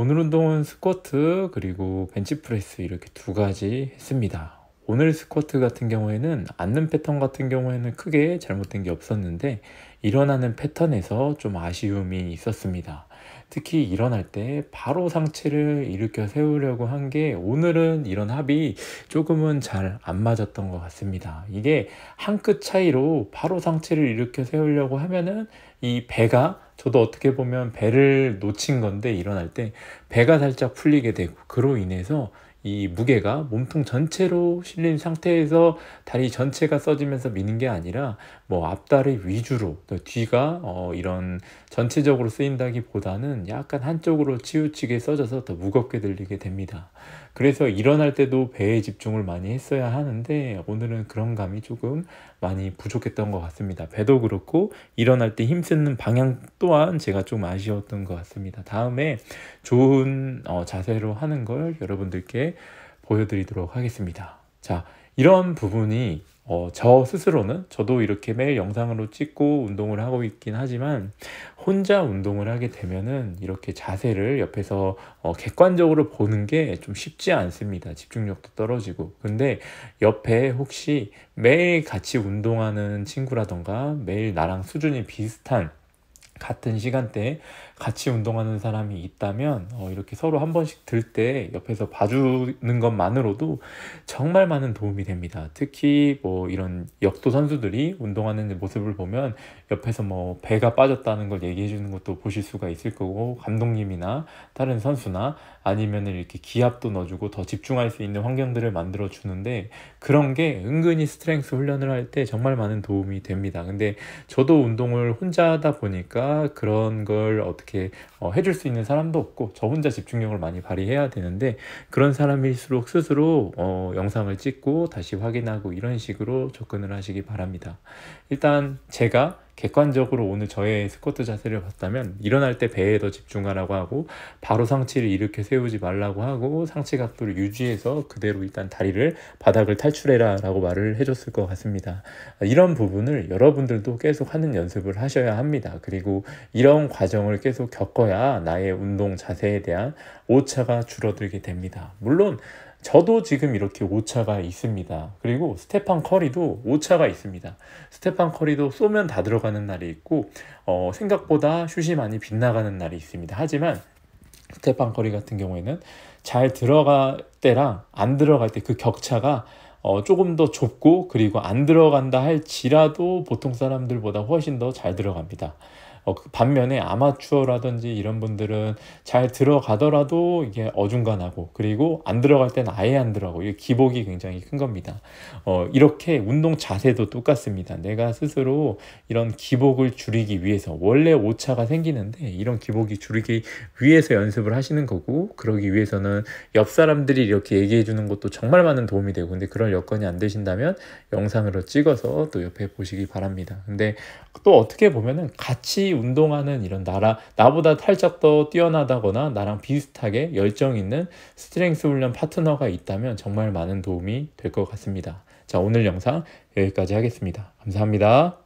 오늘 운동은 스쿼트 그리고 벤치프레스 이렇게 두 가지 했습니다. 오늘 스쿼트 같은 경우에는 앉는 패턴 같은 경우에는 크게 잘못된 게 없었는데 일어나는 패턴에서 좀 아쉬움이 있었습니다. 특히 일어날 때 바로 상체를 일으켜 세우려고 한 게 오늘은 이런 합이 조금은 잘 안 맞았던 것 같습니다. 이게 한 끗 차이로 바로 상체를 일으켜 세우려고 하면은 이 배가 저도 어떻게 보면 배를 놓친 건데 일어날 때 배가 살짝 풀리게 되고 그로 인해서 이 무게가 몸통 전체로 실린 상태에서 다리 전체가 써지면서 미는 게 아니라 뭐 앞다리 위주로 뒤가 어 이런 전체적으로 쓰인다기보다는 약간 한쪽으로 치우치게 써져서 더 무겁게 들리게 됩니다. 그래서 일어날 때도 배에 집중을 많이 했어야 하는데 오늘은 그런 감이 조금 많이 부족했던 것 같습니다. 배도 그렇고 일어날 때 힘쓰는 방향 또한 제가 좀 아쉬웠던 것 같습니다. 다음에 좋은 어, 자세로 하는 걸 여러분들께 보여드리도록 하겠습니다. 자, 이런 부분이 어, 저 스스로는 저도 이렇게 매일 영상으로 찍고 운동을 하고 있긴 하지만 혼자 운동을 하게 되면은 이렇게 자세를 옆에서 어, 객관적으로 보는 게 좀 쉽지 않습니다. 집중력도 떨어지고. 근데 옆에 혹시 매일 같이 운동하는 친구라던가 매일 나랑 수준이 비슷한 같은 시간대에 같이 운동하는 사람이 있다면 어, 이렇게 서로 한 번씩 들 때 옆에서 봐주는 것만으로도 정말 많은 도움이 됩니다. 특히 뭐 이런 역도 선수들이 운동하는 모습을 보면 옆에서 뭐 배가 빠졌다는 걸 얘기해 주는 것도 보실 수가 있을 거고 감독님이나 다른 선수나 아니면 이렇게 기압도 넣어주고 더 집중할 수 있는 환경들을 만들어 주는데 그런 게 은근히 스트렝스 훈련을 할 때 정말 많은 도움이 됩니다. 근데 저도 운동을 혼자 하다 보니까 그런 걸 어떻게 어, 해줄 수 있는 사람도 없고 저 혼자 집중력을 많이 발휘해야 되는데 그런 사람일수록 스스로 어, 영상을 찍고 다시 확인하고 이런 식으로 접근을 하시기 바랍니다. 일단 제가 객관적으로 오늘 저의 스쿼트 자세를 봤다면 일어날 때 배에 더 집중하라고 하고 바로 상치를 이렇게 세우지 말라고 하고 상치 각도를 유지해서 그대로 일단 다리를 바닥을 탈출해라 라고 말을 해줬을 것 같습니다. 이런 부분을 여러분들도 계속 하는 연습을 하셔야 합니다. 그리고 이런 과정을 계속 겪어야 나의 운동 자세에 대한 오차가 줄어들게 됩니다. 물론 저도 지금 이렇게 오차가 있습니다. 그리고 스테판 커리도 오차가 있습니다. 스테판 커리도 쏘면 다 들어가는 날이 있고 어, 생각보다 슛이 많이 빗나가는 날이 있습니다. 하지만 스테판 커리 같은 경우에는 잘 들어갈 때랑 안 들어갈 때 그 격차가 어, 조금 더 좁고 그리고 안 들어간다 할지라도 보통 사람들보다 훨씬 더 잘 들어갑니다. 어, 그 반면에 아마추어라든지 이런 분들은 잘 들어가더라도 이게 어중간하고 그리고 안 들어갈 땐 아예 안 들어가고 이게 기복이 굉장히 큰 겁니다. 어, 이렇게 운동 자세도 똑같습니다. 내가 스스로 이런 기복을 줄이기 위해서 원래 오차가 생기는데 이런 기복이 줄이기 위해서 연습을 하시는 거고 그러기 위해서는 옆 사람들이 이렇게 얘기해 주는 것도 정말 많은 도움이 되고 근데 그런 여건이 안 되신다면 영상으로 찍어서 또 옆에 보시기 바랍니다. 근데 또 어떻게 보면은 같이 운동하는 이런 나라 나보다 살짝더 뛰어나다거나 나랑 비슷하게 열정 있는 스트렝스 훈련 파트너가 있다면 정말 많은 도움이 될 것 같습니다. 자 오늘 영상 여기까지 하겠습니다. 감사합니다.